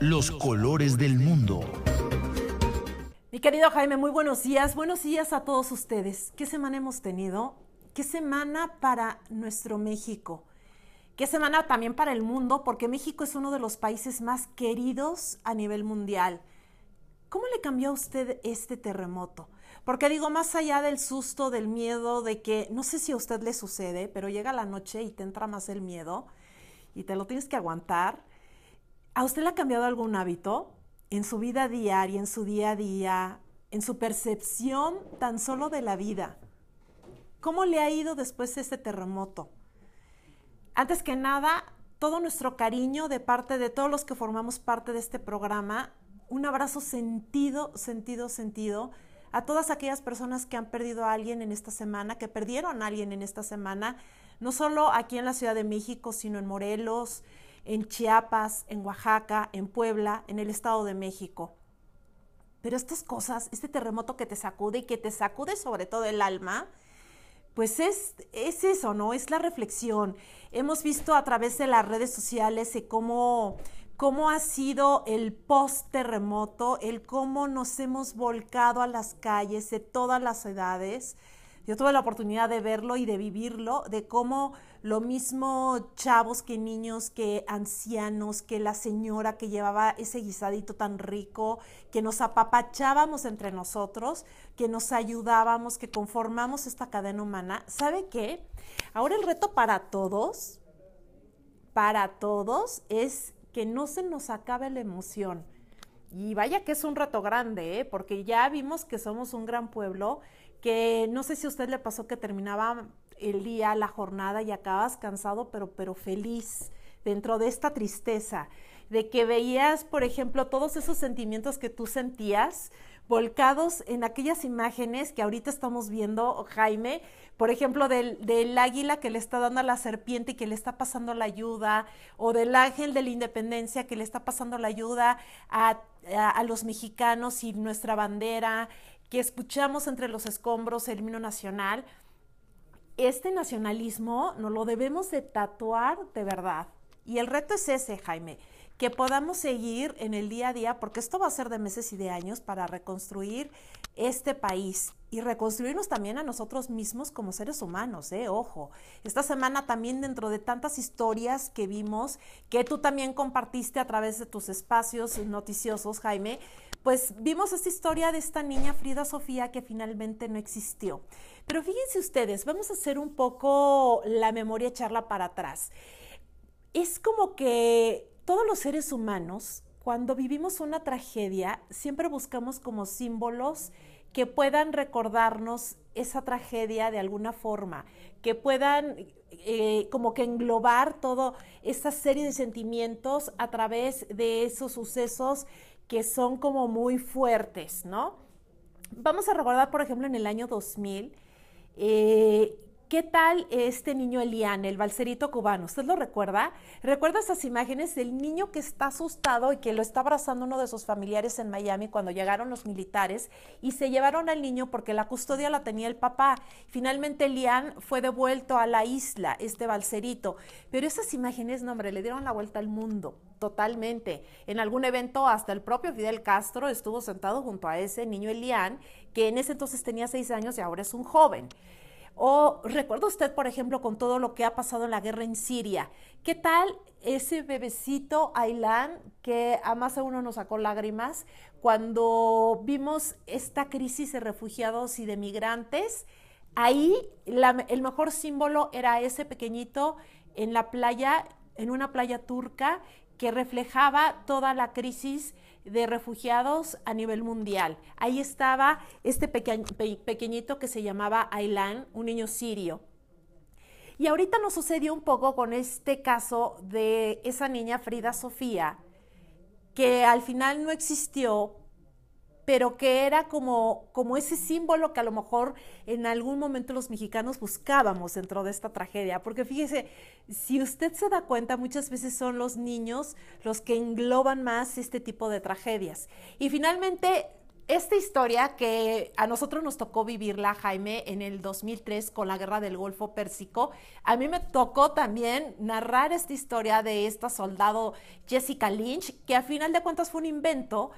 los colores del mundo. Mi querido Jaime, muy buenos días. Buenos días a todos ustedes. ¿Qué semana hemos tenido? ¿Qué semana para nuestro México? ¿Qué semana también para el mundo? Porque México es uno de los países más queridos a nivel mundial. ¿Cómo le cambió a usted este terremoto? Porque digo, más allá del susto, del miedo, de que no sé si a usted le sucede, pero llega la noche y te entra más el miedo y te lo tienes que aguantar. ¿A usted le ha cambiado algún hábito en su vida diaria, en su día a día, en su percepción tan solo de la vida? ¿Cómo le ha ido después de este terremoto? Antes que nada, todo nuestro cariño de parte de todos los que formamos parte de este programa, un abrazo sentido, sentido, sentido a todas aquellas personas que han perdido a alguien en esta semana, que perdieron a alguien en esta semana, no solo aquí en la Ciudad de México, sino en Morelos, en Chiapas, en Oaxaca, en Puebla, en el Estado de México. Pero estas cosas, este terremoto que te sacude y que te sacude sobre todo el alma, pues es, eso, ¿no? Es la reflexión. Hemos visto a través de las redes sociales cómo, cómo ha sido el post-terremoto, el cómo nos hemos volcado a las calles de todas las edades. Yo tuve la oportunidad de verlo y de vivirlo, de cómo lo mismo chavos que niños, que ancianos, que la señora que llevaba ese guisadito tan rico, que nos apapachábamos entre nosotros, que nos ayudábamos, que conformamos esta cadena humana. ¿Sabe qué? Ahora el reto para todos, para todos, es que no se nos acabe la emoción. Y vaya que es un reto grande, ¿eh? porque ya vimos que somos un gran pueblo, que no sé si a usted le pasó que terminaba el día, la jornada y acabas cansado, pero, pero feliz dentro de esta tristeza de que veías, por ejemplo, todos esos sentimientos que tú sentías volcados en aquellas imágenes que ahorita estamos viendo, Jaime, por ejemplo, del, águila que le está dando a la serpiente y que le está pasando la ayuda, o del ángel de la independencia que le está pasando la ayuda a, los mexicanos y nuestra bandera, que escuchamos entre los escombros el himno nacional. Este nacionalismo no lo debemos de tatuar de verdad. Y el reto es ese, Jaime, que podamos seguir en el día a día, porque esto va a ser de meses y de años para reconstruir este país y reconstruirnos también a nosotros mismos como seres humanos, ¿eh? Ojo, esta semana también dentro de tantas historias que vimos, que tú también compartiste a través de tus espacios noticiosos, Jaime, pues vimos esta historia de esta niña Frida Sofía que finalmente no existió. Pero fíjense ustedes, vamos a hacer un poco la memoria charla para atrás. Es como que todos los seres humanos, cuando vivimos una tragedia, siempre buscamos como símbolos que puedan recordarnos esa tragedia de alguna forma, que puedan eh, como que englobar toda esa serie de sentimientos a través de esos sucesos que son como muy fuertes, ¿no? Vamos a recordar, por ejemplo, en el año 2000, ¿Qué tal este niño Elian, el balserito cubano? ¿Usted lo recuerda? ¿Recuerda esas imágenes del niño que está asustado y que lo está abrazando uno de sus familiares en Miami cuando llegaron los militares y se llevaron al niño porque la custodia la tenía el papá? Finalmente Elian fue devuelto a la isla, este balserito. Pero esas imágenes, no, hombre, le dieron la vuelta al mundo totalmente. En algún evento hasta el propio Fidel Castro estuvo sentado junto a ese niño Elian, que en ese entonces tenía seis años y ahora es un joven. O recuerda usted, por ejemplo, con todo lo que ha pasado en la guerra en Siria. ¿Qué tal ese bebecito Ailán que a más a uno nos sacó lágrimas cuando vimos esta crisis de refugiados y de migrantes? Ahí el mejor símbolo era ese pequeñito en la playa, en una playa turca, que reflejaba toda la crisis de refugiados a nivel mundial. Ahí estaba este pequeñito que se llamaba Aylan, un niño sirio. Y ahorita nos sucedió un poco con este caso de esa niña Frida Sofía, que al final no existió pero que era como, como ese símbolo que a lo mejor en algún momento los mexicanos buscábamos dentro de esta tragedia. Porque fíjese, si usted se da cuenta, muchas veces son los niños los que engloban más este tipo de tragedias. Y finalmente, esta historia que a nosotros nos tocó vivirla, Jaime, en el 2003 con la guerra del Golfo Pérsico, a mí me tocó también narrar esta historia de esta soldado Jessica Lynch, que a final de cuentas fue un invento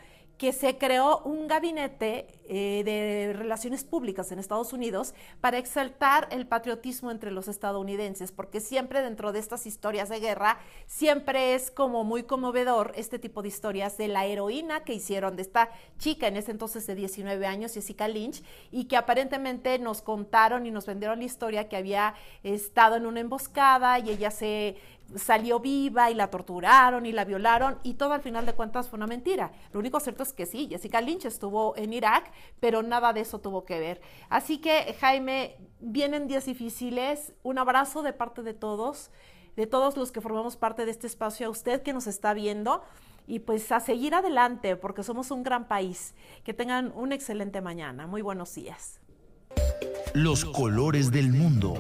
que se creó un gabinete eh, de relaciones públicas en Estados Unidos para exaltar el patriotismo entre los estadounidenses, porque siempre dentro de estas historias de guerra, siempre es como muy conmovedor este tipo de historias de la heroína que hicieron de esta chica en ese entonces de 19 años, Jessica Lynch, y que aparentemente nos contaron y nos vendieron la historia que había estado en una emboscada y ella se salió viva y la torturaron y la violaron y todo al final de cuentas fue una mentira. Lo único cierto es que sí, Jessica Lynch estuvo en Irak, pero nada de eso tuvo que ver. Así que Jaime, vienen días difíciles, un abrazo de parte de todos, de todos los que formamos parte de este espacio, a usted que nos está viendo y pues a seguir adelante porque somos un gran país. Que tengan una excelente mañana, muy buenos días. Los colores del mundo.